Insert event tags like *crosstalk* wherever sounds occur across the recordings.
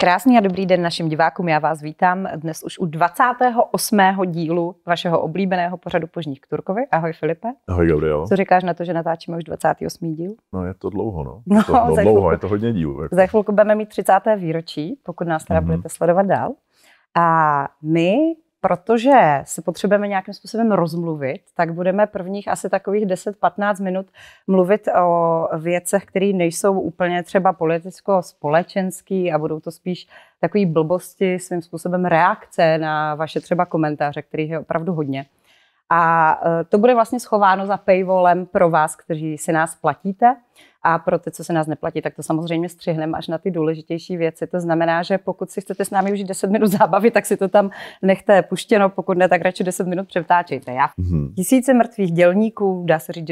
Krásný a dobrý den našim divákům, já vás vítám dnes už u 28. dílu vašeho oblíbeného pořadu Požních k Turkovi. Ahoj Filipe. Ahoj Gabriel. Co říkáš na to, že natáčíme už 28. díl? No je to dlouho, no. No, to, no dlouho, chvilku, je to hodně dílů. Jako. Za chvilku budeme mít 30. výročí, pokud nás teda mm-hmm. budete sledovat dál. A my protože se potřebujeme nějakým způsobem rozmluvit, tak budeme prvních asi takových 10-15 minut mluvit o věcech, které nejsou úplně třeba politicko-společenský a budou to spíš takové blbosti svým způsobem reakce na vaše třeba komentáře, kterých je opravdu hodně. A e, to bude vlastně schováno za paywallem pro vás, kteří si nás platíte. A pro ty, co se nás neplatí, tak to samozřejmě střihneme až na ty důležitější věci. To znamená, že pokud si chcete s námi užít 10 minut zábavy, tak si to tam nechte puštěno, pokud ne, tak radši 10 minut převtáčejte. Já. Mm-hmm. Tisíce mrtvých dělníků, dá se říct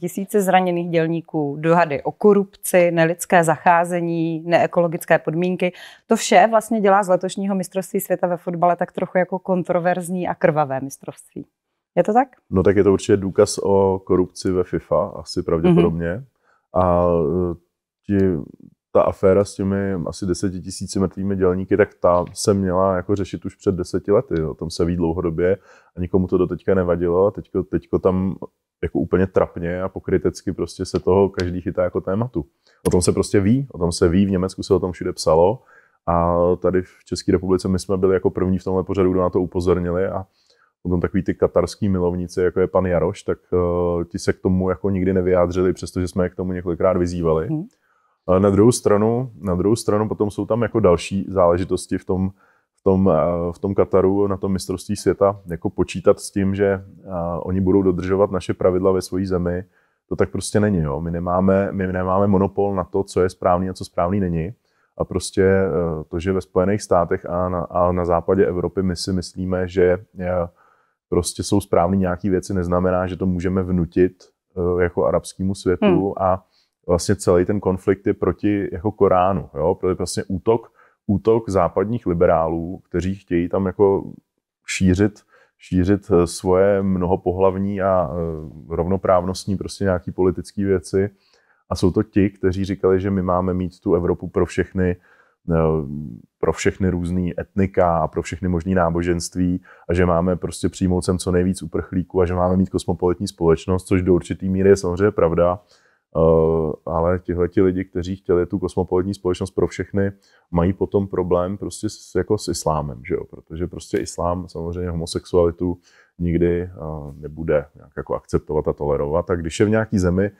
tisíce zraněných dělníků, dohady o korupci, nelidské zacházení, neekologické podmínky. To vše vlastně dělá z letošního mistrovství světa ve fotbale tak trochu jako kontroverzní a krvavé mistrovství. Je to tak? No tak je to určitě důkaz o korupci ve FIFA, asi pravděpodobně. Mm-hmm. A e, ti, ta aféra s těmi asi deseti tisíci mrtvými dělníky, tak ta se měla jako řešit už před deseti lety. O tom se ví dlouhodobě a nikomu to do teďka nevadilo. A teďko, teďko tam jako úplně trapně a pokrytecky prostě se toho každý chytá jako tématu. O tom se prostě ví, o tom se ví, v Německu se o tom všude psalo a tady v České republice my jsme byli jako první v tomhle pořadu, kdo na to upozornili a potom takový ty katarský milovníci, jako je pan Jaroš, tak uh, ti se k tomu jako nikdy nevyjádřili, přestože jsme je k tomu několikrát vyzývali. Hmm. Uh, na druhou stranu, na druhou stranu potom jsou tam jako další záležitosti v tom, v tom, uh, v tom Kataru na tom mistrovství světa, jako počítat s tím, že uh, oni budou dodržovat naše pravidla ve své zemi, to tak prostě není. Jo. My, nemáme, my nemáme monopol na to, co je správný a co správný není. A prostě to, že ve Spojených státech a na, a na západě Evropy my si myslíme, že prostě jsou správné nějaké věci, neznamená, že to můžeme vnutit eh, jako arabskému světu hmm. a vlastně celý ten konflikt je proti jako Koránu. Jo? To je vlastně útok, útok západních liberálů, kteří chtějí tam jako šířit, šířit eh, svoje mnohopohlavní a eh, rovnoprávnostní prostě nějaké politické věci. A jsou to ti, kteří říkali, že my máme mít tu Evropu pro všechny, Eh, pro všechny různé etnika a pro všechny možné náboženství a že máme prostě přijmout sem co nejvíc uprchlíků a že máme mít kosmopolitní společnost, což do určitý míry je samozřejmě pravda, eh, ale tihle ti lidi, kteří chtěli tu kosmopolitní společnost pro všechny, mají potom problém prostě s, jako s islámem, že jo? protože prostě islám samozřejmě homosexualitu nikdy eh, nebude nějak jako akceptovat a tolerovat a když je v nějaký zemi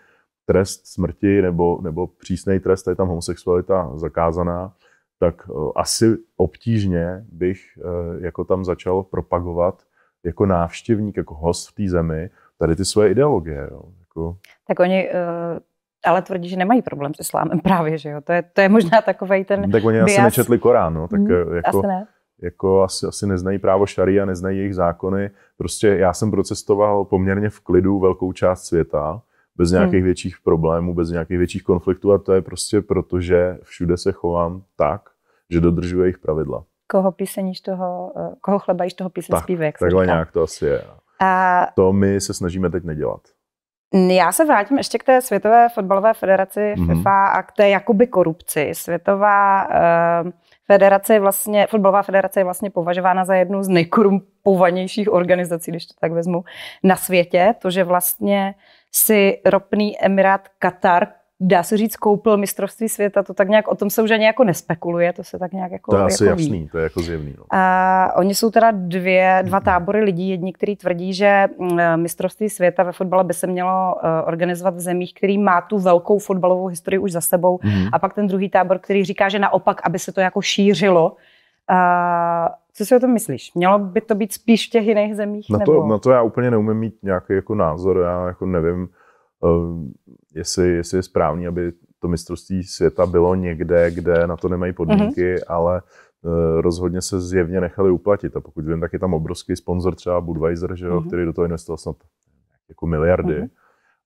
trest smrti nebo, nebo přísný trest, je tam homosexualita zakázaná, tak eh, asi obtížně bych eh, jako tam začal propagovat jako návštěvník, jako host v té zemi, tady ty svoje ideologie. Jo. Jako... Tak oni eh, ale tvrdí, že nemají problém s islámem právě, že jo? To je, to je možná takový ten Tak oni bias. asi nečetli Korán, no, tak hmm, jako, asi ne. jako asi, asi neznají právo šaria, neznají jejich zákony. Prostě já jsem procestoval poměrně v klidu velkou část světa bez hmm. nějakých hmm. větších problémů, bez nějakých větších konfliktů a to je prostě proto, že všude se chovám tak, že dodržuju jejich pravidla. Koho píseníš toho, eh, koho chleba chlebajíš toho píseň tak, zpívek. Takhle říká. nějak to asi je. A... To my se snažíme teď nedělat. Já se vrátím ještě k té Světové fotbalové federaci mm-hmm. FIFA a k té jakoby korupci. Světová eh, federace je vlastně, fotbalová federace je vlastně považována za jednu z nejkorumpovanějších organizací, když to tak vezmu, na světě. To, že vlastně si ropný emirát Katar dá se říct, koupil mistrovství světa, to tak nějak, o tom se už ani jako nespekuluje, to se tak nějak jako To je asi jako jasný, ví. to je jako zjevný. No. A oni jsou teda dvě, dva mhm. tábory lidí, jedni, kteří tvrdí, že mm, mistrovství světa ve fotbale by se mělo eh, organizovat v zemích, který má tu velkou fotbalovou historii už za sebou, mm-hmm. a pak ten druhý tábor, který říká, že naopak, aby se to jako šířilo, a co si o tom myslíš? Mělo by to být spíš v těch jiných zemích? Na to, nebo? Na to já úplně neumím mít nějaký jako názor. Já jako nevím, eh, jestli, jestli je správný, aby to mistrovství světa bylo někde, kde na to nemají podmínky, mm-hmm. ale eh, rozhodně se zjevně nechali uplatit. A pokud vím, tak je tam obrovský sponzor třeba Budweiser, že jo, mm-hmm. který do toho investoval snad jako miliardy. Mm-hmm.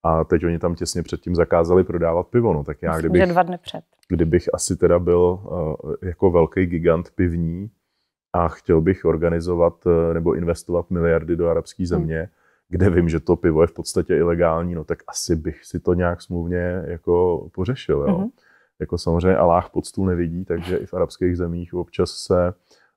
A teď oni tam těsně předtím zakázali prodávat pivo. No, tak já, kdybych, že dva dny před kdybych asi teda byl eh, jako velký gigant pivní a chtěl bych organizovat eh, nebo investovat miliardy do arabské hmm. země, hmm. kde vím, že to pivo je v podstatě ilegální, no tak asi bych si to nějak smluvně jako pořešil. Jo? Hmm. Jako samozřejmě Aláh pod stůl nevidí, takže i v arabských zemích občas se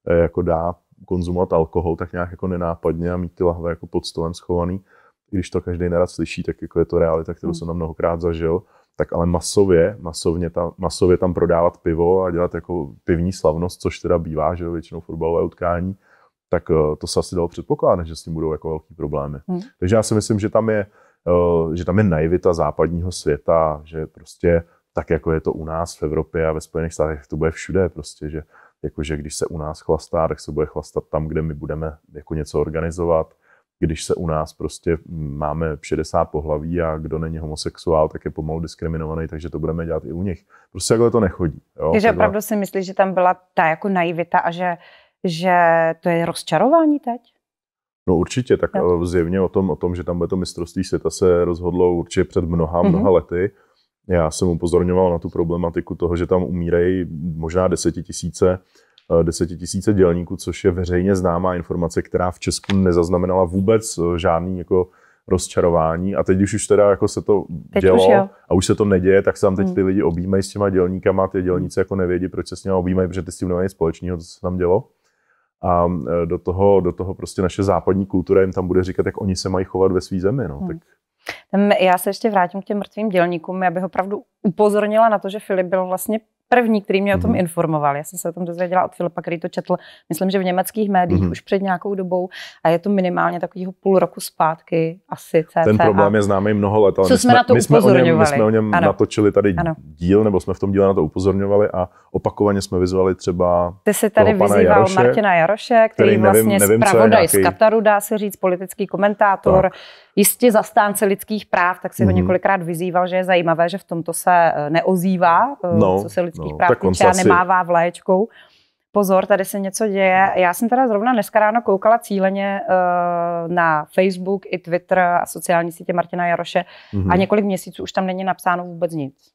eh, jako dá konzumovat alkohol tak nějak jako nenápadně a mít ty lahve jako pod stolem schovaný. Když to každý nerad slyší, tak jako je to realita, kterou hmm. jsem tam mnohokrát zažil tak ale masově, masovně tam, masově tam prodávat pivo a dělat jako pivní slavnost, což teda bývá, že většinou fotbalové utkání, tak eh, to se asi dalo předpokládat, že s tím budou jako velký problémy. Hmm. Takže já si myslím, že tam je, eh, že tam je naivita západního světa, že prostě tak, jako je to u nás v Evropě a ve Spojených státech, to bude všude prostě, že jakože když se u nás chlastá, tak se bude chlastat tam, kde my budeme jako něco organizovat když se u nás prostě máme 60 pohlaví a kdo není homosexuál, tak je pomalu diskriminovaný, takže to budeme dělat i u nich. Prostě takhle to nechodí. Jo? Takže opravdu si myslíš, že tam byla ta jako naivita a že, že to je rozčarování teď? No určitě, tak no. zjevně o tom, o tom, že tam bude to mistrovství světa se rozhodlo určitě před mnoha, mhm. mnoha mm-hmm. lety. Já jsem upozorňoval na tu problematiku toho, že tam umírají možná desetitisíce tisíce Eh, desetitisíce dělníků, což je veřejně známá informace, která v Česku nezaznamenala vůbec eh, žádný jako rozčarování a teď když už teda jako se to teď dělo už a už se to neděje, tak se tam teď hmm. ty lidi objímají s těma dělníkama, ty dělníci jako nevědí, proč se s nimi objímají, protože ty s tím nemají společného, co se tam dělo. A eh, do toho, do toho prostě naše západní kultura jim tam bude říkat, jak oni se mají chovat ve své zemi. No. Hmm. Tak já se ještě vrátím k těm mrtvým dělníkům. Já bych opravdu upozornila na to, že Filip byl vlastně první, který mě o tom mhm. informoval. Já jsem se o tom dozvěděla od Filipa, který to četl, myslím, že v německých médiích mm-hmm. už před nějakou dobou a je to minimálně takového půl roku zpátky asi CCA. Ten problém je známý mnoho let, ale Co my jsme, na to my jsme o něm, my jsme o něm ano. natočili tady ano. díl, nebo jsme v tom díle na to upozorňovali a opakovaně jsme vyzvali třeba Ty jsi tady vyzýval Jaroše, Martina Jaroše, který, který vlastně nevím, nevím, nějaký... z Kataru, dá se říct, politický komentátor. Tak jistě zastánce lidských práv, tak si mm-hmm. ho mhm. několikrát vyzýval, že je zajímavé, že v tomto se eh, neozývá, eh, no, co se lidských no, práv týče a nemává vlaječkou. Pozor, tady se něco děje. Já jsem teda zrovna dneska ráno koukala cíleně uh, na Facebook i Twitter a sociální sítě Martina Jaroše mm-hmm. a mhm. několik měsíců už tam není napsáno vůbec nic.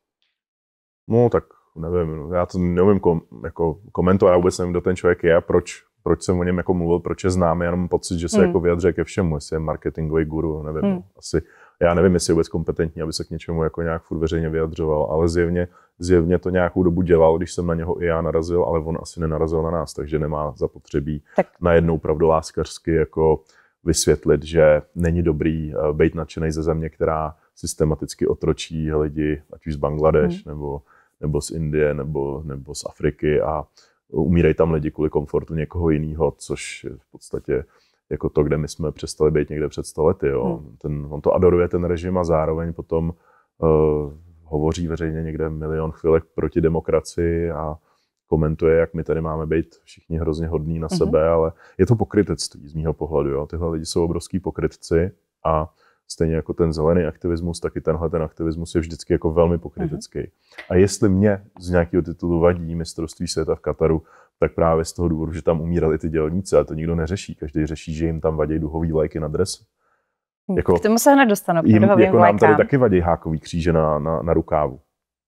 No tak nevím, no, já to neumím kom, jako komentovat, já vůbec nevím, kdo ten člověk je a proč proč jsem o něm jako mluvil, proč je znám, jenom pocit, že se hmm. jako vyjadřuje ke všemu, jestli je marketingový guru, nevím, hmm. asi, já nevím, jestli je vůbec kompetentní, aby se k něčemu jako nějak furt veřejně vyjadřoval, ale zjevně, zjevně to nějakou dobu dělal, když jsem na něho i já narazil, ale on asi nenarazil na nás, takže nemá zapotřebí tak. najednou pravdoláskařsky jako vysvětlit, že není dobrý eh, být nadšený ze země, která systematicky otročí lidi, ať už z Bangladeš hmm. nebo, nebo z Indie nebo, nebo z Afriky a umírají tam lidi kvůli komfortu někoho jiného, což je v podstatě jako to, kde my jsme přestali být někde před stolety. Jo. Hmm. Ten, on to adoruje, ten režim, a zároveň potom uh, hovoří veřejně někde milion chvilek proti demokracii a komentuje, jak my tady máme být všichni hrozně hodní na hmm sebe, ale je to pokrytectví z mého pohledu. Jo. Tyhle lidi jsou obrovský pokrytci a stejně jako ten zelený aktivismus, tak i tenhle ten aktivismus je vždycky jako velmi pokrytecký. Mm-hmm. A jestli mě z nějakého titulu vadí mistrovství světa v Kataru, tak právě z toho důvodu, že tam umírali ty dělníci a to nikdo neřeší. Každý řeší, že jim tam vadí duhový lajky na dres. Hm, jako, K tomu se hned dostanu. Jim, jako nám tady taky vadí hákový kříže na, na, na rukávu.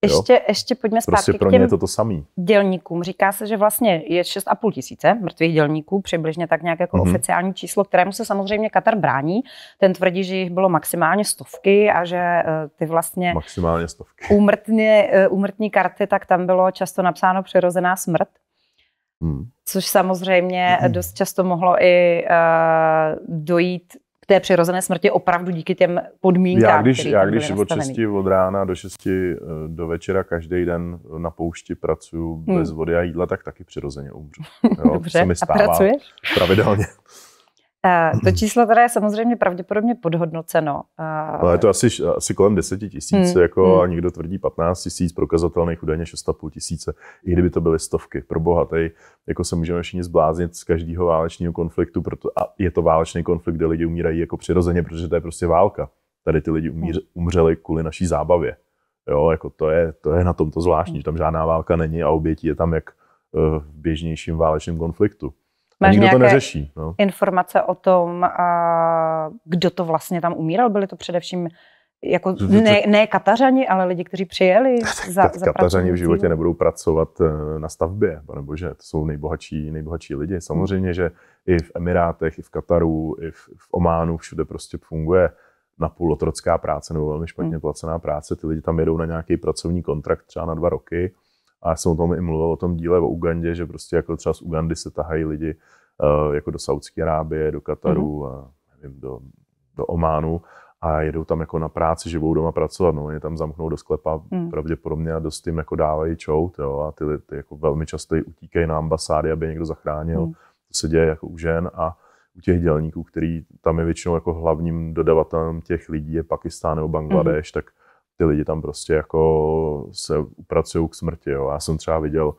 Ještě, ještě pojďme prostě zpátky prostě pro k těm je to to samý. dělníkům. Říká se, že vlastně je 6,5 tisíce mrtvých dělníků, přibližně tak nějak jako mm-hmm. oficiální číslo, kterému se samozřejmě Katar brání. Ten tvrdí, že jich bylo maximálně stovky a že e, ty vlastně maximálně stovky. Úmrtně, e, úmrtní karty, tak tam bylo často napsáno přirozená smrt. Hmm. Což samozřejmě hmm. dost často mohlo i uh, dojít té přirozené smrti opravdu díky těm podmínkám. Já když, já, když od 6 od rána do 6 eh, do večera každý den na poušti pracuju hmm. bez vody a jídla, tak taky přirozeně umřu. *laughs* Jo, Dobře, se mi stává a pracuješ? Pravidelně. Eh, to mhm. číslo teda je samozřejmě pravděpodobně podhodnoceno. No, je to asi, asi kolem 10 tisíc, hmm. jako hmm. a někdo tvrdí 15 tisíc, prokazatelných údajně 6,5 tisíce, i kdyby to byly stovky. Pro boha, tady jako se můžeme všichni zbláznit z každého válečního konfliktu, proto, a je to válečný konflikt, kde lidi umírají jako přirozeně, protože to je prostě válka. Tady ty lidi umíř, hmm. umřeli kvůli naší zábavě. Jo, jako to je, to je na tomto zvláštní, že hmm. tam žádná válka není a obětí je tam jak eh, v běžnějším válečném konfliktu. Máš nikdo to neřeší. No. informace o tom, a kdo to vlastně tam umíral? Byly to především jako ne, ne katařani, ale lidi, kteří přijeli *laughs* za, za Katařani v životě nebudou pracovat eh, na stavbě, pane to jsou nejbohatší, nejbohatší lidi. Samozřejmě, že i v Emirátech, i v Kataru, i v, v Ománu, všude prostě funguje na půl otrocká práce nebo velmi špatně hmm. placená práce. Ty lidi tam jedou na nějaký pracovní kontrakt třeba na dva roky a já jsem o tom i mluvil o tom díle o Ugandě, že prostě jako třeba z Ugandy se tahají lidi uh, jako do Saudské Arábie, do Kataru mm-hmm. a nevím, do, do Ománu a jedou tam jako na práci, že budou doma pracovat, no, je tam zamknou do sklepa mm. pravděpodobně a dost jim jako dávají čout, jo, a ty, ty jako velmi často utíkají na ambasády, aby někdo zachránil, mm. to se děje jako u žen a u těch dělníků, který tam je většinou jako hlavním dodavatelem těch lidí je Pakistán nebo Bangladeš, mm. tak ty lidi tam prostě jako se upracují k smrti. Jo. Já jsem třeba viděl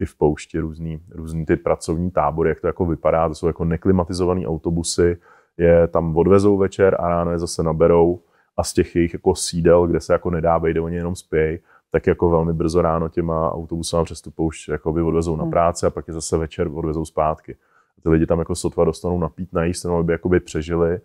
i v poušti různý, různý ty pracovní tábory, jak to jako vypadá. To jsou jako neklimatizované autobusy, je tam odvezou večer a ráno je zase naberou a z těch jejich jako sídel, kde se jako nedá vejde, oni jenom spějí, tak jako velmi brzo ráno těma autobusama přes tu poušť jako by odvezou na hmm. práci a pak je zase večer odvezou zpátky. A ty lidi tam jako sotva dostanou napít, najíst, jenom aby by přežili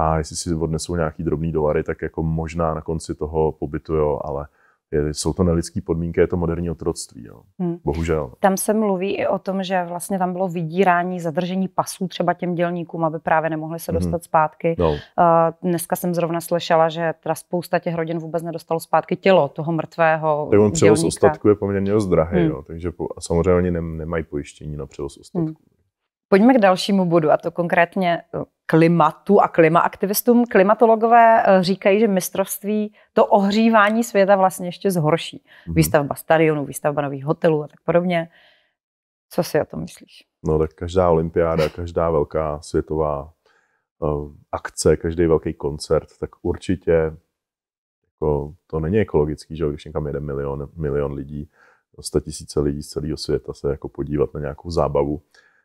a jestli si odnesou nějaký drobný dolary, tak jako možná na konci toho pobytu, jo, ale je, jsou to nelidské podmínky, je to moderní otroctví. Jo. Hmm. Bohužel. Tam se mluví i o tom, že vlastně tam bylo vydírání, zadržení pasů třeba těm dělníkům, aby právě nemohli se mhm. dostat hmm. zpátky. No. dneska jsem zrovna slyšela, že teda spousta těch rodin vůbec nedostalo zpátky tělo toho mrtvého Tak on převoz dělníka. ostatku je poměrně dost drahý, hmm. jo, takže po, a samozřejmě oni nemají pojištění na převoz hmm. ostatku. Hmm. Pojďme k dalšímu bodu, a to konkrétně klimatu a klimaaktivistům. Klimatologové eh, říkají, že mistrovství to ohřívání světa vlastně ještě zhorší. Mhm. Výstavba stadionů, výstavba nových hotelů a tak podobně. Co si o tom myslíš? No tak každá olympiáda, každá velká světová uh, akce, každý velký koncert, tak určitě jako, to není ekologický, že když někam jede milion, milion lidí, 100 tisíce lidí z celého světa se jako podívat na nějakou zábavu.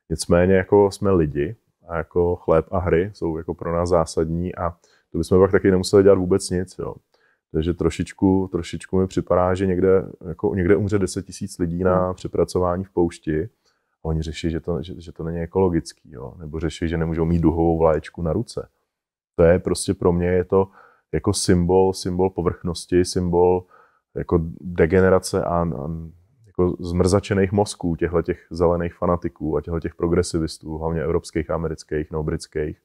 Nicméně jako jsme lidi a jako chléb a hry jsou jako pro nás zásadní a to bychom pak taky nemuseli dělat vůbec nic. Jo. Takže trošičku, trošičku mi připadá, že někde, jako někde umře 10 tisíc lidí na hmm. přepracování v poušti a oni řeší, že to, že, že to není ekologický, jo. nebo řeší, že nemůžou mít duhovou vlaječku na ruce. To je prostě pro mě je to jako symbol, symbol povrchnosti, symbol jako degenerace a, a jako zmrzačených mozků těchto těch zelených fanatiků a těchto těch progresivistů, hlavně evropských, amerických nebo britských,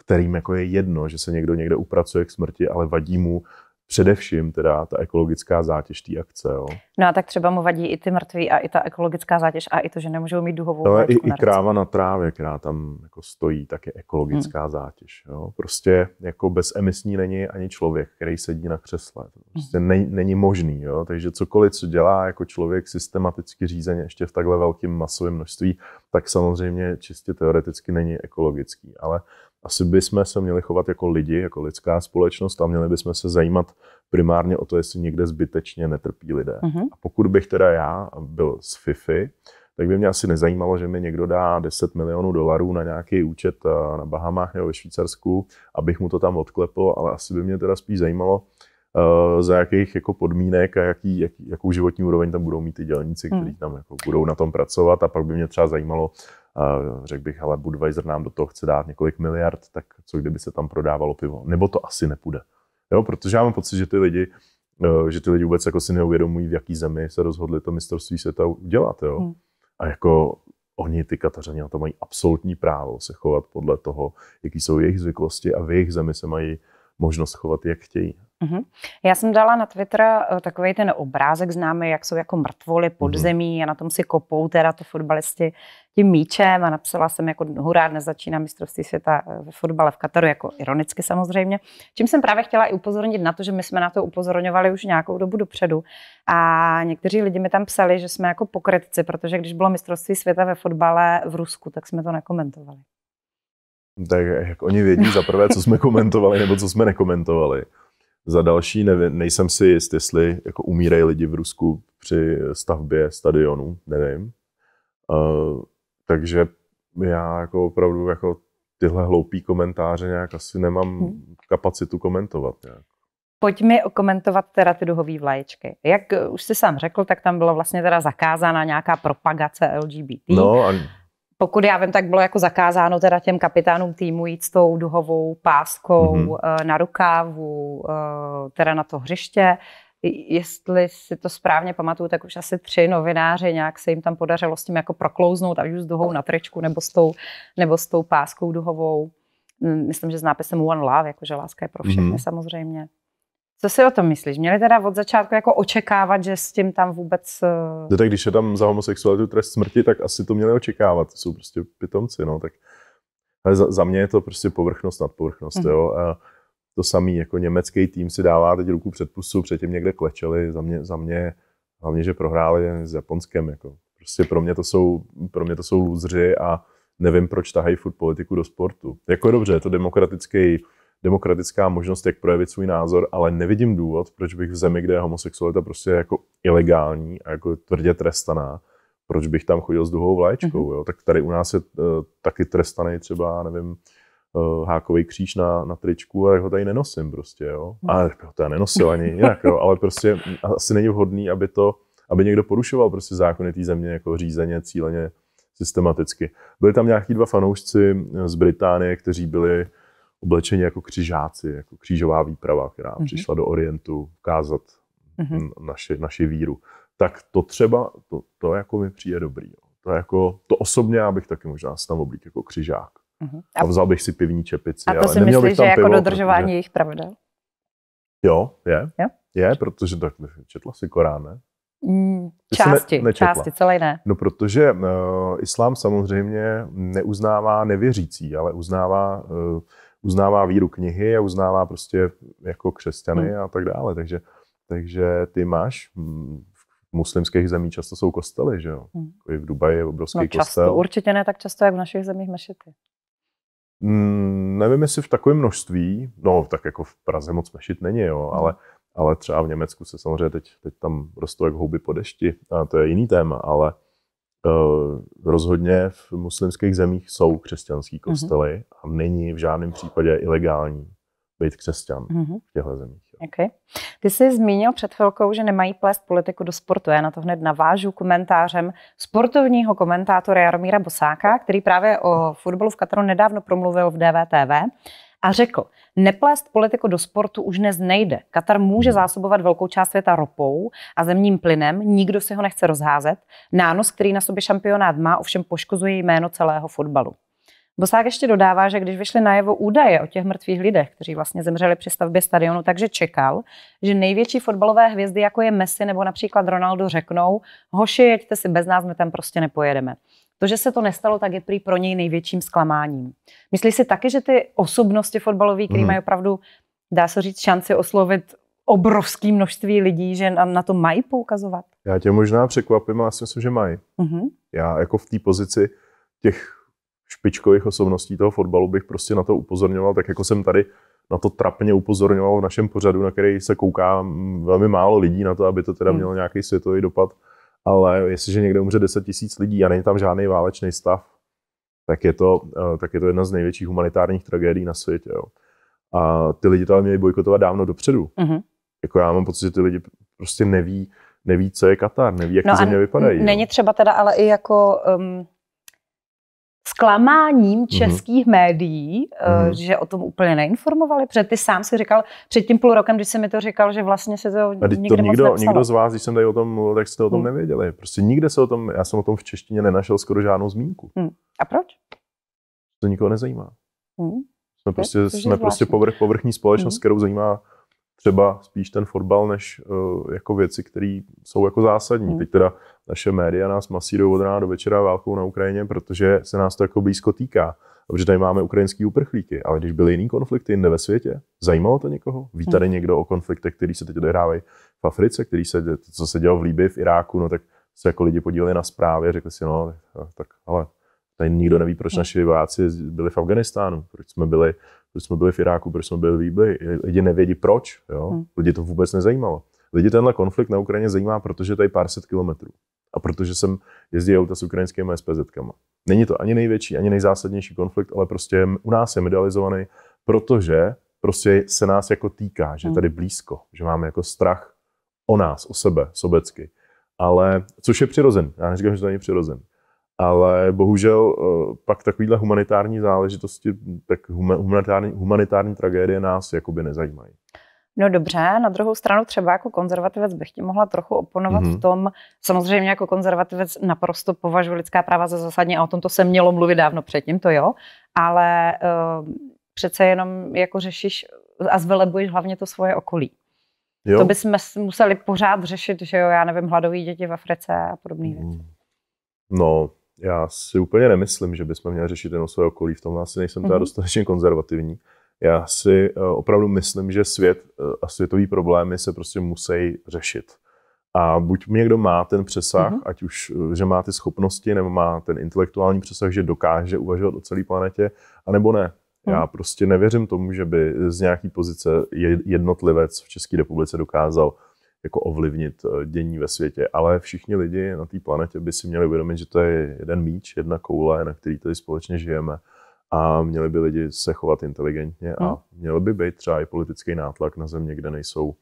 kterým jako je jedno, že se někdo někde upracuje k smrti, ale vadí mu, především teda ta ekologická zátěž té akce. Jo. No a tak třeba mu vadí i ty mrtví a i ta ekologická zátěž a i to, že nemůžou mít duhovou Ale no, i, i kráva na trávě, která tam jako stojí, tak je ekologická hmm. zátěž. Jo. Prostě jako bezemisní není ani člověk, který sedí na křesle. To hmm. prostě hmm. není, není možný. Jo. Takže cokoliv, co dělá jako člověk systematicky řízeně ještě v takhle velkém masovém množství, tak samozřejmě čistě teoreticky není ekologický. Ale asi bychom se měli chovat jako lidi, jako lidská společnost a měli bychom se zajímat primárně o to, jestli někde zbytečně netrpí lidé. Uh-huh. A pokud bych teda já byl z FIFI, tak by mě asi nezajímalo, že mi někdo dá 10 milionů dolarů na nějaký účet eh, na Bahamách nebo ve Švýcarsku, abych mu to tam odklepl, ale asi by mě teda spíš zajímalo, eh, za jakých jako podmínek a jaký, jak, jakou životní úroveň tam budou mít ty dělníci, hmm. kteří tam jako budou na tom pracovat a pak by mě třeba zajímalo, Řekl bych, ale Budweiser nám do toho chce dát několik miliard, tak co kdyby se tam prodávalo pivo? Nebo to asi nepůjde. Jo, protože já mám pocit, že ty lidi, eh, že ty lidi vůbec jako si neuvědomují, v jaký zemi se rozhodli to mistrovství světa udělat. Jo? Hmm. A jako oni, ty Katařani, na to mají absolutní právo se chovat podle toho, jaký jsou jejich zvyklosti a v jejich zemi se mají možnost chovat, jak chtějí. Mhm. Já jsem dala na Twitter eh, takový ten obrázek známý, jak jsou jako mrtvoly mhm. pod zemí a na tom si kopou teda to fotbalisti tím míčem a napsala jsem jako hurá, dnes začíná mistrovství světa eh, ve fotbale v Kataru, jako ironicky samozřejmě. Čím jsem právě chtěla i upozornit na to, že my jsme na to upozorňovali už nějakou dobu dopředu a někteří lidi mi tam psali, že jsme jako pokrytci, protože když bylo mistrovství světa ve fotbale v Rusku, tak jsme to nekomentovali. Tak jak oni vědí za prvé, co jsme komentovali nebo co jsme nekomentovali. Za další, nevím, nejsem si jist, jestli jako umírají lidi v Rusku při stavbě stadionu, nevím. Uh, takže já jako opravdu jako tyhle hloupý komentáře nějak asi nemám hmm. kapacitu komentovat. Nějak. mi okomentovat teda ty duhové vlaječky. Jak už jsi sám řekl, tak tam byla vlastně teda zakázána nějaká propagace LGBT. No a pokud já vím, tak bylo jako zakázáno teda těm kapitánům týmu jít s tou duhovou páskou mm-hmm. na rukávu, eh, teda na to hřiště. Jestli si to správně pamatuju, tak už asi tři novináři nějak se jim tam podařilo s tím jako proklouznout, ať už s duhou na tričku nebo s tou, nebo s tou páskou duhovou. Hm, myslím, že s nápisem One Love, jakože láska je pro všechny mm-hmm. samozřejmě. Co si o tom myslíš? Měli teda od začátku jako očekávat, že s tím tam vůbec... Eh, no tak když je tam za homosexualitu trest smrti, tak asi to měli očekávat. To jsou prostě pitomci, no. Tak, ale za, za mě je to prostě povrchnost nad povrchnost, mm. jo. A to samý, jako německý tým si dává teď ruku před pusu, předtím někde klečeli, za mě, za mě hlavně, že prohráli s Japonskem, jako. Prostě pro mě to jsou, pro mě to jsou lůzři a nevím, proč tahají furt politiku do sportu. Jako dobře, je to demokratický demokratická možnost, jak projevit svůj názor, ale nevidím důvod, proč bych v zemi, kde je homosexualita prostě jako ilegální a jako tvrdě trestaná, proč bych tam chodil s duhou vlaječkou. Mm-hmm. Jo? Tak tady u nás je uh, taky trestaný třeba, nevím, uh, eh, hákový kříž na, na tričku a ho tady nenosím prostě. Jo? Mm. A to já nenosil ani jinak, jo? ale prostě asi není vhodný, aby to, aby někdo porušoval prostě zákony té země jako řízeně, cíleně, systematicky. Byli tam nějaký dva fanoušci z Británie, kteří byli oblečeni jako křižáci, jako křížová výprava, která mm-hmm. přišla do Orientu ukázat mm-hmm. naši, naši víru. Tak to třeba, to, to jako mi přijde dobrý. Jo. To, jako, to osobně já bych taky možná snad tam oblík jako křižák. Mm-hmm. A, vzal bych si pivní čepici. A to si myslíš, že jako pivo, dodržování protože... jejich pravidel? Jo, je. Jo? Je, protože tak četla si Korán, ne? Mm, části, ne, části, celé ne. No protože uh, islám samozřejmě neuznává nevěřící, ale uznává uh, uznává víru knihy a uznává prostě jako křesťany hmm. a tak dále. Takže, takže ty máš mm, v muslimských zemích často jsou kostely, že jo? Hmm. Jako I v Dubaji je obrovský no, často, kostel. Určitě ne tak často, jak v našich zemích mešity. Hmm, nevím, jestli v takovém množství, no tak jako v Praze moc mešit není, jo, hmm. ale, ale třeba v Německu se samozřejmě teď, teď tam rostou jak houby po dešti, a to je jiný téma, ale, Eh, rozhodně v muslimských zemích jsou křesťanské mhm. kostely mm-hmm. a není v žádném případě ilegální být křesťan mm-hmm. v mhm. těchto zemích. Okay. Ty jsi zmínil před chvilkou, že nemají plést politiku do sportu. Já na to hned navážu komentářem sportovního komentátora Jaromíra Bosáka, který právě o fotbalu v Kataru nedávno promluvil v DVTV a řekl, neplést politiku do sportu už dnes nejde. Katar může hmm. zásobovat velkou část světa ropou a zemním plynem, nikdo si ho nechce rozházet. Nános, který na sobě šampionát má, ovšem poškozuje jméno celého fotbalu. Bosák ještě dodává, že když vyšly najevo údaje o těch mrtvých lidech, kteří vlastně zemřeli při stavbě stadionu, takže čekal, že největší fotbalové hvězdy, jako je Messi nebo například Ronaldo, řeknou, hoši, jeďte si bez nás, my tam prostě nepojedeme. To, že se to nestalo, tak je prý pro něj největším zklamáním. Myslíš si taky, že ty osobnosti fotbalové, které mm. mají opravdu, dá se říct, šanci oslovit obrovské množství lidí, že na to mají poukazovat? Já tě možná překvapím, ale já si myslím, že mají. Mm-hmm. Já jako v té pozici těch špičkových osobností toho fotbalu bych prostě na to upozorňoval, tak jako jsem tady na to trapně upozorňoval v našem pořadu, na který se kouká mm, velmi málo lidí na to, aby to teda mhm. mělo nějaký světový dopad ale jestliže někde umře 10 tisíc lidí a není tam žádný válečný stav, tak je to, eh, tak je to jedna z největších humanitárních tragédií na světě. Jo. A ty lidi tam měli bojkotovat dávno dopředu. Mm-hmm. Jako já mám pocit, že ty lidi prostě neví, neví, co je Katar, neví, jak no ty země vypadají. Není třeba teda ale i jako um, zklamáním mhm. českých mm-hmm. médií, mm-hmm. že o tom úplně neinformovali. protože ty sám si říkal, před tím půl rokem, když jsi mi to říkal, že vlastně se to nikde to nikdo, moc nepsalo. nikdo z vás, když jsem tady o tom mluvil, tak jste o tom mm. nevěděli. Prostě nikde se o tom, já jsem o tom v češtině nenašel skoro žádnou zmínku. Mm. A proč? To nikoho nezajímá. Mm. Jsme prostě, jsme prostě povrch, povrchní společnost, mm. kterou zajímá třeba spíš ten fotbal, než eh, jako věci, které jsou jako zásadní. Hmm. Teď teda naše média nás masírují od rána do večera válkou na Ukrajině, protože se nás to jako blízko týká. Protože tady máme ukrajinský uprchlíky, ale když byly jiný konflikty jinde ve světě, zajímalo to někoho? Ví tady hmm. někdo o konfliktech, který se teď odehrávají v Africe, který se, co se dělo v Líbii, v Iráku, no tak se jako lidi podíleli na zprávě, řekli si, no tak ale tady nikdo neví, proč hmm. naši vojáci byli v Afganistánu, proč jsme byli proč jsme byli v Iráku, proč jsme byli v Líbii. Lidi nevědí proč, jo? Hmm. lidi to vůbec nezajímalo. Lidi tenhle konflikt na Ukrajině zajímá, protože tady pár set kilometrů. A protože jsem jezdí auta s ukrajinskými SPZkama. Není to ani největší, ani nejzásadnější konflikt, ale prostě u nás je medializovaný, protože prostě se nás jako týká, že je hmm. tady blízko, že máme jako strach o nás, o sebe, sobecky. Ale což je přirozen. Já neříkám, že to není přirozený. Ale bohužel eh, pak takovéhle humanitární záležitosti, tak humanitární, humanitární tragédie nás jakoby nezajímají. No dobře, na druhou stranu třeba jako konzervativec bych ti mohla trochu oponovat mm-hmm. v mhm. tom, samozřejmě jako konzervativec naprosto považuji lidská práva za zásadní a o tom to se mělo mluvit dávno předtím, to jo, ale uh, přece jenom jako řešíš a zvelebuješ hlavně to svoje okolí. Jo. To bychom museli pořád řešit, že jo, já nevím, hladoví děti v Africe a podobné věci. Mm. No, já si úplně nemyslím, že bychom měli řešit jenom své okolí, v tom asi nejsem mm-hmm. dostatečně konzervativní. Já si eh, opravdu myslím, že svět eh, a světové problémy se prostě musí řešit. A buď někdo má ten přesah, mm-hmm. ať už, eh, že má ty schopnosti, nebo má ten intelektuální přesah, že dokáže uvažovat o celé planetě, anebo ne. Mm. Já mhm. prostě nevěřím tomu, že by z nějaký pozice jednotlivec v České republice dokázal jako ovlivnit eh, dění ve světě. Ale všichni lidi na té planetě by si měli uvědomit, že to je jeden míč, jedna koule, na který tady společně žijeme. A měli by lidi se chovat inteligentně a hmm. měl by být třeba i politický nátlak na země, kde nejsou,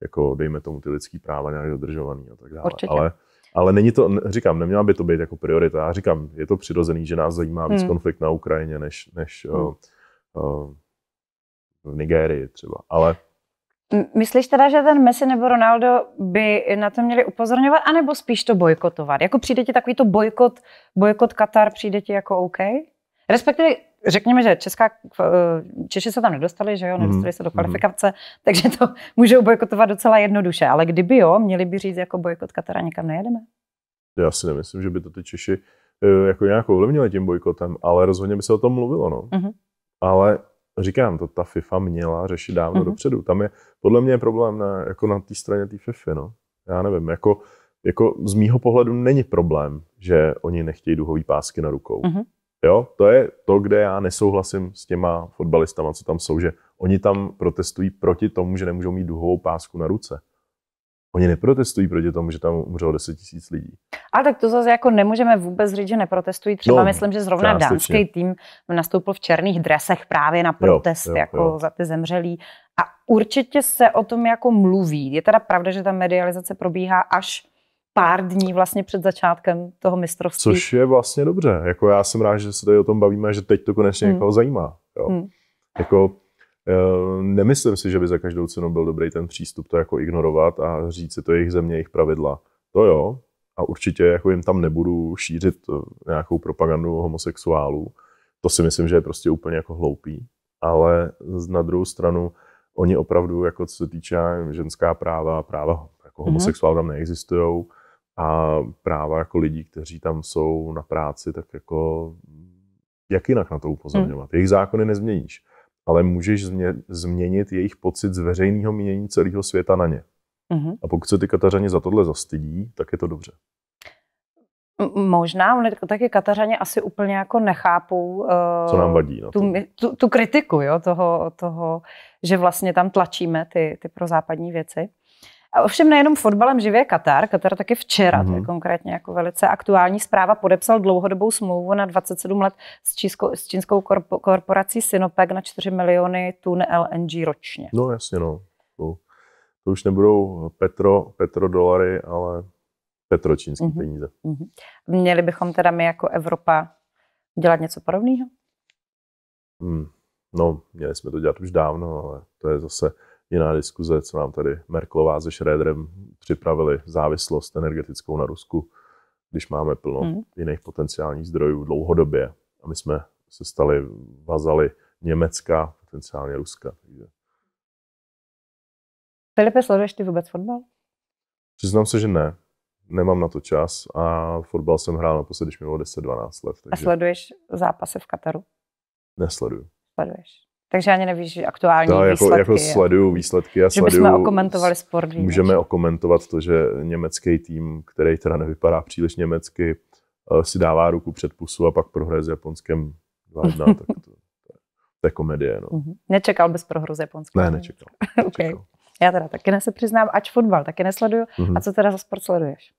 jako dejme tomu, ty lidský práva nějak dodržovaný a tak dále. Ale ale není to, říkám, neměla by to být jako priorita. Já říkám, je to přirozený, že nás zajímá víc hmm. konflikt na Ukrajině než, než hmm. uh, uh, v Nigérii třeba. Ale Myslíš teda, že ten Messi nebo Ronaldo by na to měli upozorňovat, anebo spíš to bojkotovat? Jako přijde ti takový to bojkot, bojkot Katar, přijde ti jako OK? Respektive řekněme, že Česká, eh, Češi se tam nedostali, že jo, mhm. nedostali se do mhm. kvalifikace, *laughs* takže to můžou bojkotovat docela jednoduše, ale kdyby jo, měli by říct jako bojkot Katara, nikam nejedeme? Já si nemyslím, že by to ty Češi eh, jako nějak ovlivnili tím bojkotem, ale rozhodně by se o tom mluvilo, no. Mm-hmm. Ale říkám, to ta FIFA měla řešit dávno mm-hmm. dopředu. Tam je, podle mě je problém na, jako na té straně té FIFA, no. Já nevím, jako, jako z mýho pohledu není problém, že oni nechtějí duhový pásky na rukou. Mm-hmm. Jo, to je to, kde já nesouhlasím s těma fotbalistama, co tam jsou, že oni tam protestují proti tomu, že nemůžou mít duhovou pásku na ruce. Oni neprotestují proti tomu, že tam umřelo 10 tisíc lidí. Ale tak to zase jako nemůžeme vůbec říct, že neprotestují. Třeba no, myslím, že zrovna dánský tým nastoupil v černých dresech právě na protest jo, jo, jako jo. za ty zemřelí. A určitě se o tom jako mluví. Je teda pravda, že ta medializace probíhá až pár dní vlastně před začátkem toho mistrovství. Což je vlastně dobře. Jako já jsem rád, že se tady o tom bavíme, že teď to konečně hmm. někoho zajímá. Jo. Hmm. Jako Eh, nemyslím si, že by za každou cenu byl dobrý ten přístup to jako ignorovat a říct si to jejich země, jejich pravidla. To jo, a určitě jako jim tam nebudu šířit eh, nějakou propagandu homosexuálů. To si myslím, že je prostě úplně jako hloupý. Ale na druhou stranu, oni opravdu, jako co se týče ženská práva, práva jako mhm. homosexuálů tam neexistují a práva jako lidí, kteří tam jsou na práci, tak jako jak jinak na to upozorňovat? Mm. Jejich zákony nezměníš ale můžeš změnit jejich pocit z veřejného mínění celého světa na ně. Mm-hmm. A pokud se ty Katařani za tohle zastydí, tak je to dobře. Možná, oni taky Katařaně asi úplně jako nechápou uh, Co nám vadí no, tu, tu, tu kritiku jo, toho, toho, že vlastně tam tlačíme ty, ty prozápadní věci. A ovšem nejenom fotbalem živě Katar, Katar taky včera, mm-hmm. to je mhm. konkrétně jako velice aktuální zpráva, podepsal dlouhodobou smlouvu na 27 let s čínskou, s čínskou korporací Sinopec na 4 miliony tun LNG ročně. No jasně, no. To, To už nebudou petro, petrodolary, ale petročínský mm-hmm. peníze. Mm-hmm. Měli bychom teda my jako Evropa dělat něco podobného? Mm. No, měli jsme to dělat už dávno, ale to je zase jiná diskuze, co nám tady Merklová se Schröderem připravili, závislost energetickou na Rusku, když máme plno hmm. jiných potenciálních zdrojů dlouhodobě. A my jsme se stali vazali Německa, potenciálně Ruska. Takže... Filipe, sleduješ ty vůbec fotbal? Přiznám se, že ne. Nemám na to čas a fotbal jsem hrál naposledy, když mi bylo 10-12 let. Takže... A sleduješ zápasy v Kataru? Nesleduju. Sleduješ. Takže ani nevíš aktuální Ta, no, výsledky. Jako, jako sleduju výsledky a sleduju... bychom okomentovali sport. Víc. Můžeme okomentovat to, že německý tým, který teda nevypadá příliš německy, eh, si dává ruku před pusu a pak prohraje s Japonskem 2 *laughs* tak to, to, to je komedie. No. Mhm. Nečekal bys prohru s Japonskem? Ne, nečekal. *laughs* nečekal. okay. Já teda taky se přiznám, ač fotbal taky nesleduju. Mm-hmm. A co teda za sport sleduješ?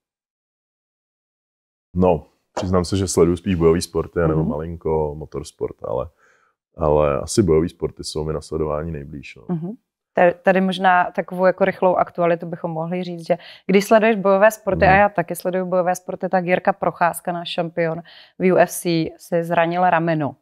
No, přiznám se, že sleduju spíš bojový sporty, nebo mm-hmm. malinko motorsport, ale ale asi bojové sporty jsou mi nasledování nejblíž. No. Mhm. Tady možná takovou jako rychlou aktualitu bychom mohli říct, že když sleduješ bojové sporty, mm. a já taky sleduju bojové sporty, tak Jirka Procházka, náš šampion v UFC, se zranil rameno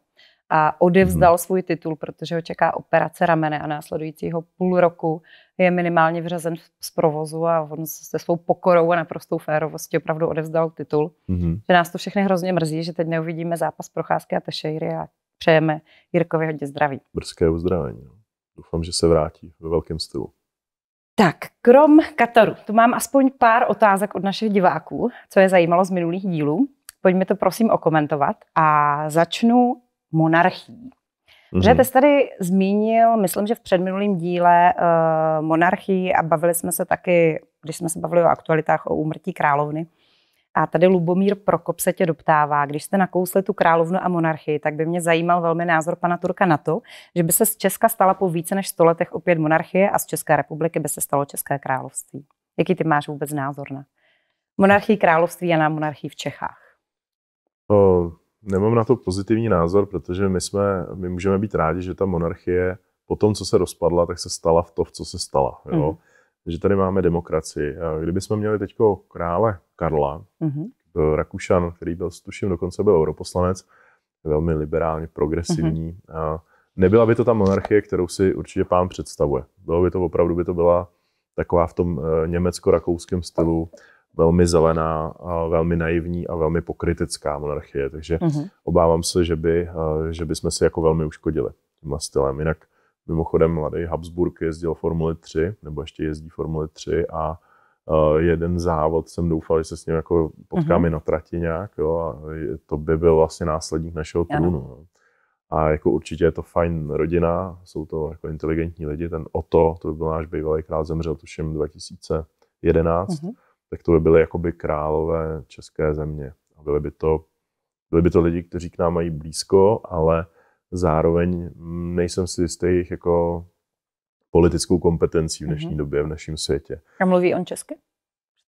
a odevzdal mm. svůj titul, protože ho čeká operace ramene a následujícího půl roku je minimálně vyřazen z provozu a on se svou pokorou a naprostou férovostí opravdu odevzdal titul. Mm. Že nás to všechny hrozně mrzí, že teď neuvidíme zápas Procházky a Tešejry a přejeme Jirkovi hodně zdraví. Brzké uzdravení. Doufám, že se vrátí ve velkém stylu. Tak, krom Kataru, tu mám aspoň pár otázek od našich diváků, co je zajímalo z minulých dílů. Pojďme to prosím okomentovat a začnu monarchií. Mm-hmm. Že jste tady zmínil, myslím, že v předminulém díle uh, monarchii a bavili jsme se taky, když jsme se bavili o aktualitách, o úmrtí královny, a tady Lubomír Prokop se tě doptává, když jste nakousli tu královnu a monarchii, tak by mě zajímal velmi názor pana Turka na to, že by se z Česka stala po více než 100 letech opět monarchie a z České republiky by se stalo České království. Jaký ty máš vůbec názor na monarchii království a na monarchii v Čechách? To nemám na to pozitivní názor, protože my, jsme, my můžeme být rádi, že ta monarchie po tom, co se rozpadla, tak se stala v to, v co se stala. Jo? Mm že tady máme demokracii. Kdybychom měli teď krále Karla, mm-hmm. Rakušan, který byl, tuším, dokonce byl europoslanec, velmi liberálně progresivní, mm-hmm. nebyla by to ta monarchie, kterou si určitě pán představuje. Bylo by to opravdu, by to byla taková v tom eh, německo-rakouském stylu, velmi zelená, velmi naivní a velmi pokrytecká monarchie. Takže mm-hmm. obávám se, že by, eh, že by jsme si jako velmi uškodili tím stylem. Jinak Mimochodem, mladý Habsburg jezdil Formuli 3, nebo ještě jezdí Formuli 3 a eh, jeden závod jsem doufal, že se s ním jako potkáme mm-hmm. na trati nějak, jo, a to by byl vlastně následník našeho trůnu. Jo. No. A jako určitě je to fajn rodina, jsou to jako inteligentní lidi, ten Oto, to by byl náš bývalý král, zemřel tuším 2011, mm-hmm. tak to by byly jakoby králové české země. A byly by to, byly by to lidi, kteří k nám mají blízko, ale Zároveň nejsem si jistý jich jako politickou kompetencí v mhm. dnešní mm-hmm. době, v našem světě. A mluví on česky?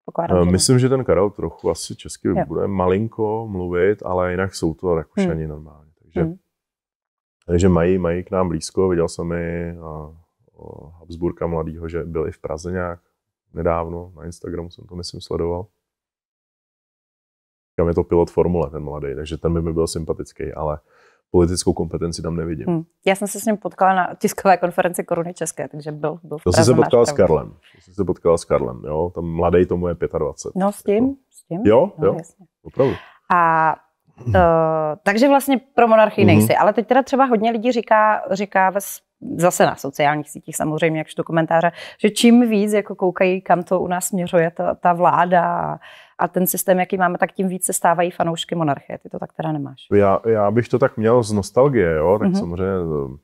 Pokládám, eh, Myslím, že ten Karel trochu asi česky jo. bude malinko mluvit, ale jinak jsou to Rakušani hmm. normálně. Takže, hmm. takže mají, mají k nám blízko. Viděl jsem i a, eh, o Habsburka mladýho, že byl i v Praze nějak nedávno. Na Instagramu jsem to, myslím, sledoval. Kam je to pilot Formule, ten mladý, takže ten by mi byl sympatický, ale politickou kompetenci tam nevidím. Hmm. Já jsem se s ním potkala na tiskové konferenci Koruny České, takže byl, byl To jsem se potkala s Karlem. To jsem se potkala s Karlem, jo. Tam mladý tomu je 25. No s tím, jako. s tím. Jo, no, jo. Jasně. Opravdu. A Uh, *clears throat* takže vlastně pro monarchii nejsi. Mm-hmm. Ale teď teda třeba hodně lidí říká, říká ve zase na sociálních sítích samozřejmě, jak to komentáře, že čím víc jako koukají, kam to u nás směřuje ta, ta vláda a ten systém, jaký máme, tak tím více stávají fanoušky monarchie. Ty to tak teda nemáš. Já, já bych to tak měl z nostalgie, jo? tak mm-hmm. samozřejmě eh,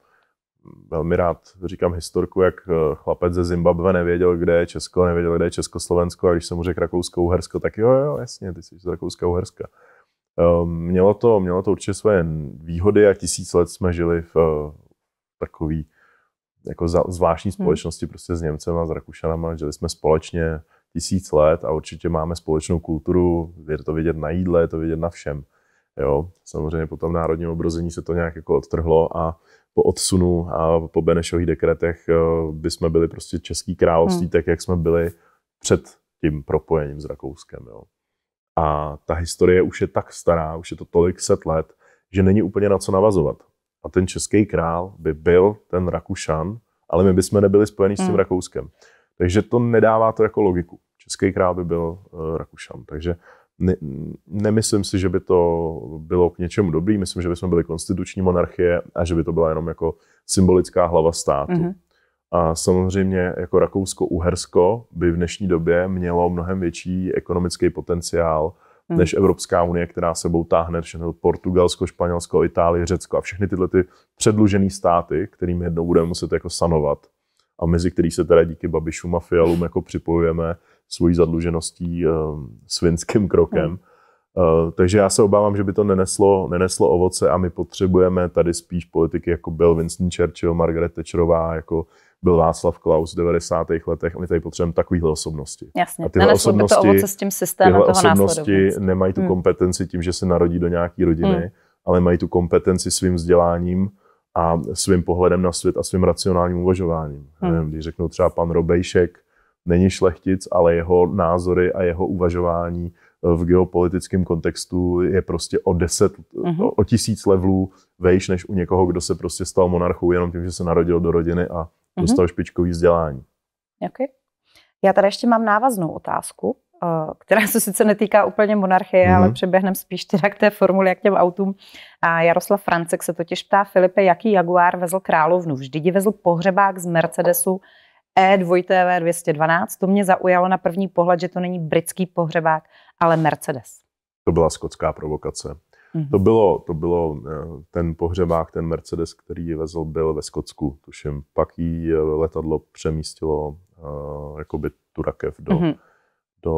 velmi rád říkám historku, jak eh, chlapec ze Zimbabwe nevěděl, kde je Česko, nevěděl, kde je Československo a když jsem mu řekl Rakousko-Uhersko, tak jo, jo, jasně, ty jsi z Rakouska-Uherska. Eh, mělo to, mělo to určitě své výhody a tisíc let jsme žili v takový jako za, zvláštní hmm. společnosti hmm. prostě s a s Rakušanama, že jsme společně tisíc let a určitě máme společnou kulturu, je to vidět na jídle, je to vidět na všem. Jo, samozřejmě po tom národním obrození se to nějak jako odtrhlo a po odsunu a po Benešových dekretech eh, by jsme byli prostě český království, hmm. tak jak jsme byli před tím propojením s Rakouskem. Jo. A ta historie už je tak stará, už je to tolik set let, že není úplně na co navazovat a ten český král by byl ten Rakušan, ale my bychom nebyli spojeni hmm. s tím hmm. Rakouskem. Takže to nedává to jako logiku. Český král by byl uh, Rakušan. Takže ne, nemyslím si, že by to bylo k něčemu dobrý. Myslím, že bychom byli konstituční monarchie a že by to byla jenom jako symbolická hlava státu. hmm A samozřejmě jako Rakousko-Uhersko by v dnešní době mělo mnohem větší ekonomický potenciál hmm. než Evropská unie, která sebou táhne všechno Portugalsko, Španělsko, Itálie, Řecko a všechny tyhle ty předlužené státy, kterým jednou budeme muset jako sanovat a mezi který se teda díky Babišům a Fialům jako připojujeme svojí zadlužeností eh, svinským krokem. Hmm. Eh, takže já se obávám, že by to neneslo, neneslo ovoce a my potřebujeme tady spíš politiky, jako byl Winston Churchill, Margaret Thatcherová, jako byl Václav Klaus v 90. letech a my tady potřebujeme takovýhle osobnosti. Jasně, a tyhle osobnosti, to ovoce s tím systémem tyhle toho osobnosti nemají tu hmm. kompetenci tím, že se narodí do nějaké rodiny, hmm. ale mají tu kompetenci svým vzděláním a svým pohledem na svět a svým racionálním uvažováním. Hmm. Nevím, když řeknu třeba pan Robejšek, není šlechtic, ale jeho názory a jeho uvažování v geopolitickém kontextu je prostě o deset, mm-hmm. o tisíc levelů vejš než u někoho, kdo se prostě stal monarchou jenom tím, že se narodil do rodiny a mm-hmm. dostal špičkový vzdělání. Okay. Já tady ještě mám návaznou otázku, eh, která se sice netýká úplně monarchie, mm-hmm. ale přeběhneme spíš teda k té formuli, jak těm autům. A Jaroslav Francek se totiž ptá Filipe, jaký Jaguar vezl královnu. Vždy ji vezl pohřebák z Mercedesu E2TV 212. To mě zaujalo na první pohled, že to není britský pohřebák, ale Mercedes. To byla skotská provokace. Mm-hmm. To bylo, to bylo eh, ten pohřebák, ten Mercedes, který ji vezl, byl ve Skotsku, tuším. Pak jí eh, letadlo přemístilo uh, jakoby tu rakev do, mm-hmm. do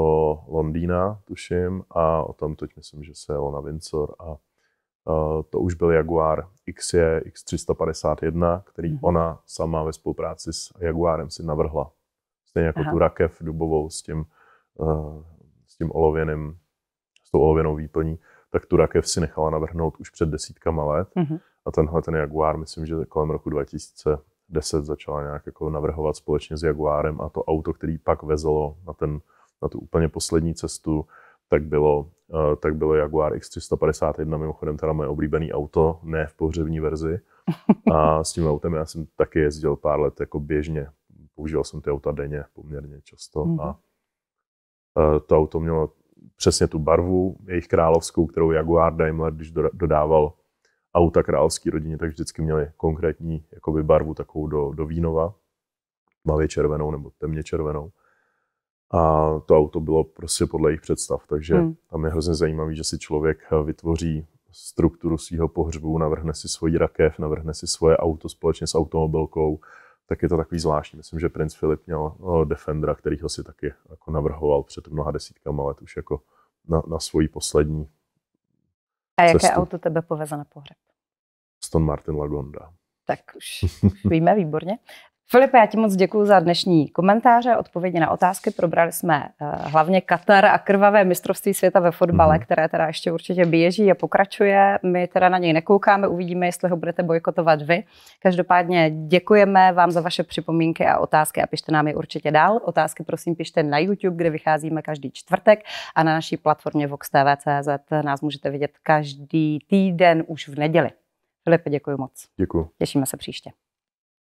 Londýna, tuším, a o tom teď myslím, že se jelo na Windsor a uh, to už byl Jaguar XJ X351, který mm-hmm. ona sama ve spolupráci s Jaguarem si navrhla. Stejně jako Aha. tu rakev dubovou s tím, uh, s tím olověným, s tou olověnou výplní tak tu rakev si nechala navrhnout už před desítkama let. Mm-hmm. A tenhle ten Jaguar, myslím, že kolem roku 2010 začala nějak jako navrhovat společně s Jaguarem a to auto, který pak vezlo na, ten, na tu úplně poslední cestu, tak bylo, eh, tak bylo Jaguar X351, mimochodem teda moje oblíbené auto, ne v pohřební verzi. *laughs* A s tím autem já jsem taky jezdil pár let jako běžně. Používal jsem ty auta denně poměrně často mm-hmm. a eh, to auto mělo přesně tu barvu, jejich královskou, kterou Jaguar Daimler, když dodával auta královské rodině, tak vždycky měli konkrétní jakoby barvu takovou do, do vínova, mavě červenou nebo temně červenou. A to auto bylo prostě podle jejich představ, takže hmm. tam je hrozně zajímavý, že si člověk eh, vytvoří strukturu svého pohřbu, navrhne si svoji rakev, navrhne si svoje auto společně s automobilkou, tak je to takový zvláštní. Myslím, že princ Filip měl eh, Defendera, který ho si taky jako navrhoval před mnoha desítkama let už jako na, na svoji poslední A jaké cestu. auto tebe poveze na pohřeb? Aston Martin Lagonda. Tak už víme, výborně. Filip, já ti moc děkuji za dnešní komentáře, odpovědi na otázky. Probrali jsme eh, hlavně Katar a krvavé mistrovství světa ve fotbale, mm. které teda ještě určitě běží a pokračuje. My teda na něj nekoukáme, uvidíme, jestli ho budete bojkotovat vy. Každopádně děkujeme vám za vaše připomínky a otázky a pište nám je určitě dál. Otázky prosím pište na YouTube, kde vycházíme každý čtvrtek a na naší platformě vox.tv.cz nás můžete vidět každý týden už v neděli. Filipe, děkuji moc. Děkuji. Těšíme se příště.